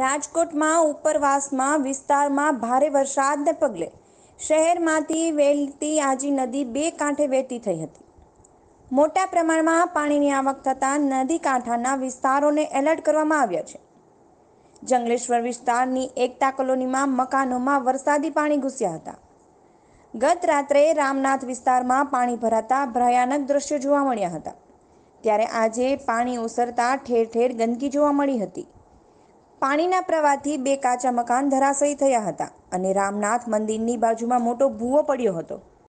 રાજકોટમાં ઉપરવાસમાં વિસ્તારમાં ભારે વરસાદને પગલે શહેરમાંથી વેલતી આજી નદી બે કાંઠે વહેતી થઈ હતી મોટા પ્રમાણમાં પાણીની આવક થતાં નદી કાંઠાના વિસ્તારોને એલર્ટ કરવામાં આવ્યા છે જંગલેશ્વર વિસ્તારની એકતા કોલોનીમાં મકાનોમાં વરસાદી પાણી ઘૂસ્યા હતા ગત રાત્રે રામનાથ વિસ્તારમાં પાણી ભરાતા ભયાનક દ્રશ્યો જોવા મળ્યા હતા ત્યારે આજે પાણી ઓસરતા ઠેર ઠેર ગંદકી જોવા મળી હતી પાણીના પ્રવાહથી બે કાચા મકાન ધરાશયી થયા હતા અને રામનાથ મંદિરની બાજુમાં મોટો ભૂવો પડ્યો હતો